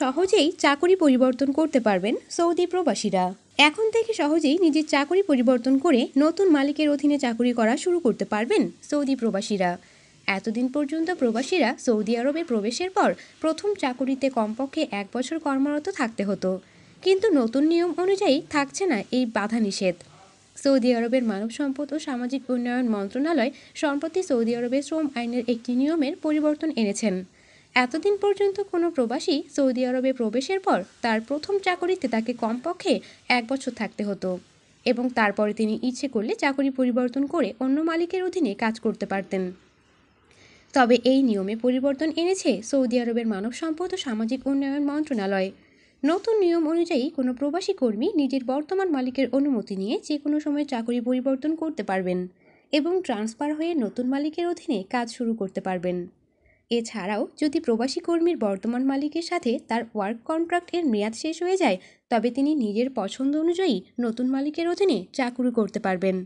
সহজেই চাকরি পরিবর্তন করতে পারবেন সৌদি প্রবাসীরা এখন থেকে সহজেই নিজের চাকরি পরিবর্তন করে নতুন মালিকের অধীনে চাকরি করা শুরু করতে পারবেন সৌদি প্রবাসীরা এতদিন পর্যন্ত প্রবাসীরা সৌদি আরবে প্রবেশের পর প্রথম চাকুরিতে কমপক্ষে এক বছর কর্মরত থাকতে হতো কিন্তু নতুন নিয়ম অনুযায়ী থাকছে না এই বাধা নিষেধ সৌদি আরবের মানব সম্পদ ও সামাজিক উন্নয়ন মন্ত্রণালয় সম্প্রতি সৌদি আরবে শ্রম আইনের একটি নিয়মের পরিবর্তন এনেছেন এতদিন পর্যন্ত কোনো প্রবাসী সৌদি আরবে প্রবেশের পর তার প্রথম চাকরিতে তাকে কমপক্ষে এক বছর থাকতে হতো এবং তারপরে তিনি ইচ্ছে করলে চাকরি পরিবর্তন করে অন্য মালিকের অধীনে কাজ করতে পারতেন তবে এই নিয়মে পরিবর্তন এনেছে সৌদি আরবের মানব সম্পদ ও সামাজিক উন্নয়ন মন্ত্রণালয় নতুন নিয়ম অনুযায়ী কোনো প্রবাসী কর্মী নিজের বর্তমান মালিকের অনুমতি নিয়ে যে কোনো সময় চাকরি পরিবর্তন করতে পারবেন এবং ট্রান্সফার হয়ে নতুন মালিকের অধীনে কাজ শুরু করতে পারবেন এছাড়াও যদি প্রবাসী কর্মীর বর্তমান মালিকের সাথে তার ওয়ার্ক কন্ট্রাক্ট এর মেয়াদ শেষ হয়ে যায় তবে তিনি নিজের পছন্দ অনুযায়ী নতুন মালিকের অধীনে চাকরি করতে পারবেন